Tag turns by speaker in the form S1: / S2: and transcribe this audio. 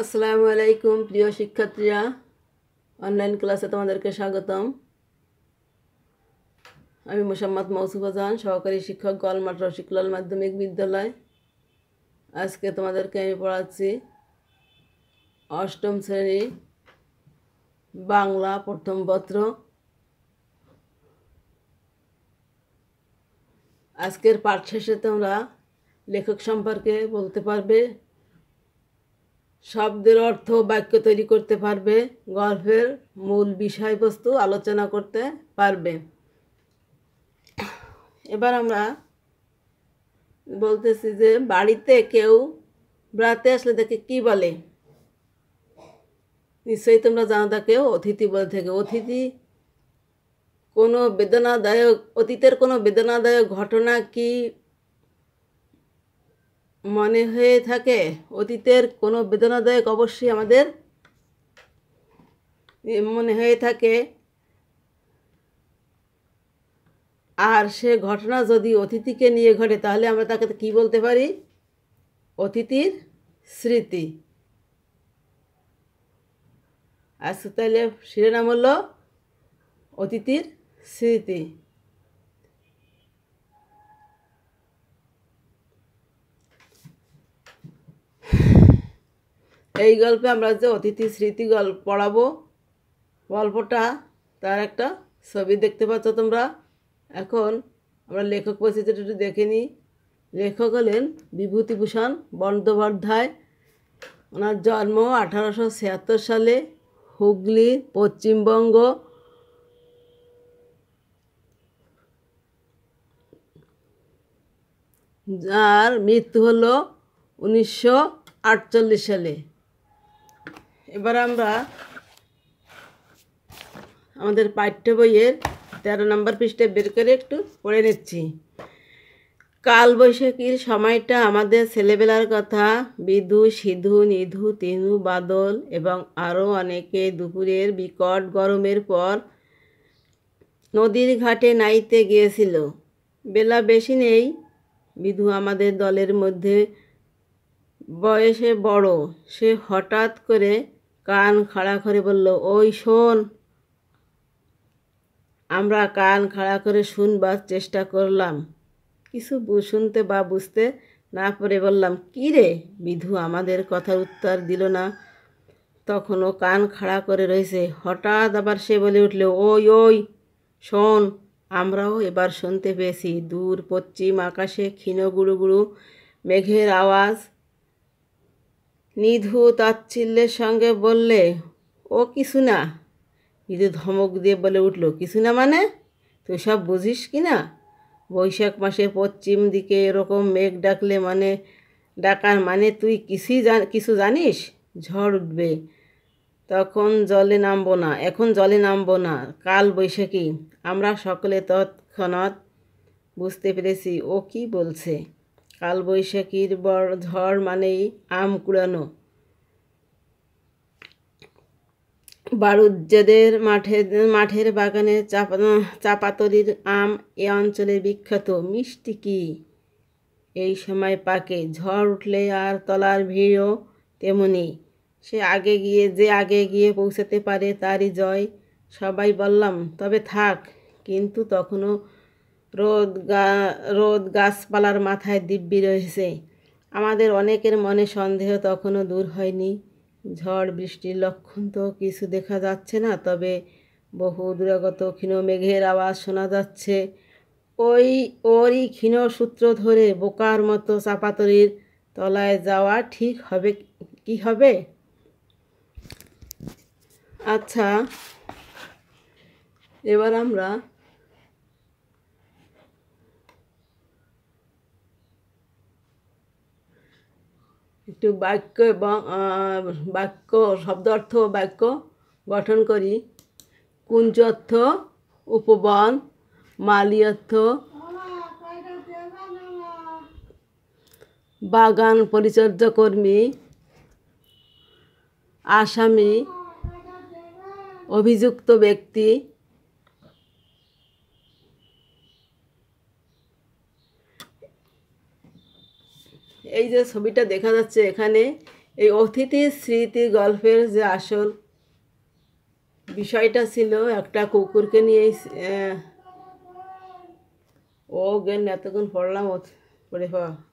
S1: আসসালামু আলাইকুম প্রিয় শিক্ষার্থীরা অনলাইন ক্লাসে তোমাদেরকে স্বাগতম আমি মোসাম্মদ মৌসুফা সহকারী শিক্ষক গলমাট রশিকলাল মাধ্যমিক বিদ্যালয় আজকে তোমাদেরকে আমি পড়াচ্ছি অষ্টম শ্রেণী বাংলা প্রথম পত্র আজকের পাঠ শেষে তোমরা লেখক সম্পর্কে বলতে পারবে শব্দের অর্থ বাক্য তৈরি করতে পারবে গল্পের মূল বিষয়বস্তু আলোচনা করতে পারবে এবার আমরা বলতেছি যে বাড়িতে কেউ বেড়াতে আসলে তাকে কি বলে নিশ্চয়ই তোমরা জানো তাকে অতিথি বলে থাকে অতিথি কোনো বেদনাদায়ক অতীতের কোনো বেদনাদায়ক ঘটনা কি মনে হয়ে থাকে অতীতের কোনো বেদনাদায়ক অবশ্যই আমাদের মনে হয়ে থাকে আর সে ঘটনা যদি অতিথিকে নিয়ে ঘটে তাহলে আমরা তাকে কি বলতে পারি অতিথির স্মৃতি আজকে আচ্ছা, তাহলে শিরোনাম হলো অতিথির স্মৃতি এই গল্পে আমরা যে অতিথি স্মৃতি গল্প পড়াবো গল্পটা তার একটা ছবি দেখতে পাচ্ছ তোমরা এখন আমরা লেখক পরিস্থিতিটা একটু দেখে নিই লেখক হলেন বিভূতিভূষণ বন্দ্যোপাধ্যায় ওনার জন্ম আঠারোশো ছিয়াত্তর সালে হুগলি পশ্চিমবঙ্গ যার মৃত্যু হলো উনিশশো সালে এবার আমরা আমাদের পাঠ্য বইয়ের তেরো নম্বর পৃষ্ঠে বের করে একটু পড়ে নিচ্ছি কালবৈশাখীর সময়টা আমাদের ছেলেবেলার কথা বিধু সিধু নিধু তিনু বাদল এবং আরও অনেকে দুপুরের বিকট গরমের পর নদীর ঘাটে নাইতে গিয়েছিল বেলা বেশি নেই বিধু আমাদের দলের মধ্যে বয়সে বড় সে হঠাৎ করে কান খাড়া করে বলল ওই শোন আমরা কান খাড়া করে শুনবার চেষ্টা করলাম কিছু শুনতে বা বুঝতে না পরে বললাম কী রে বিধু আমাদের কথার উত্তর দিল না তখনও কান খাড়া করে রয়েছে হঠাৎ আবার সে বলে উঠল ওই ওই শোন আমরাও এবার শুনতে পেয়েছি দূর পশ্চিম আকাশে ক্ষীণ গুড়ু গুঁড়ো মেঘের আওয়াজ নিধু তাচ্ছিল্যের সঙ্গে বললে ও কিছু না নিধু ধমক দিয়ে বলে উঠল কিছু না মানে তুই সব বুঝিস কি না বৈশাখ মাসে পশ্চিম দিকে এরকম মেঘ ডাকলে মানে ডাকার মানে তুই কিছুই কিছু জানিস ঝড় উঠবে তখন জলে নামবো না এখন জলে নামবো না কাল বৈশাখী আমরা সকলে তৎক্ষণাৎ বুঝতে পেরেছি ও কি বলছে কালবৈশাখীর বড় ঝড় মানেই আম কুড়ানো বারুজ্জাদের মাঠে মাঠের বাগানে চাপা চাপাতলির আম এ অঞ্চলে বিখ্যাত মিষ্টি কি এই সময় পাকে ঝড় উঠলে আর তলার ভিড়ও তেমনি সে আগে গিয়ে যে আগে গিয়ে পৌঁছাতে পারে তারই জয় সবাই বললাম তবে থাক কিন্তু তখনও রোদ গা রোদ গাছপালার মাথায় দিব্যি রয়েছে আমাদের অনেকের মনে সন্দেহ তখনও দূর হয়নি ঝড় বৃষ্টির লক্ষণ তো কিছু দেখা যাচ্ছে না তবে বহু দূরাগত ক্ষীণ মেঘের আওয়াজ শোনা যাচ্ছে ওই ওরই ক্ষীণ সূত্র ধরে বোকার মতো চাপাতরির তলায় যাওয়া ঠিক হবে কি হবে আচ্ছা এবার আমরা একটু বাক্য এবং বাক্য শব্দার্থ বাক্য গঠন করি কুঞ্জ অর্থ উপবন অর্থ বাগান পরিচর্যা কর্মী আসামি অভিযুক্ত ব্যক্তি এই যে ছবিটা দেখা যাচ্ছে এখানে এই অতিথি স্মৃতি গল্পের যে আসল বিষয়টা ছিল একটা কুকুরকে নিয়ে ও জ্ঞান এতক্ষণ পড়লাম পড়ে পাওয়া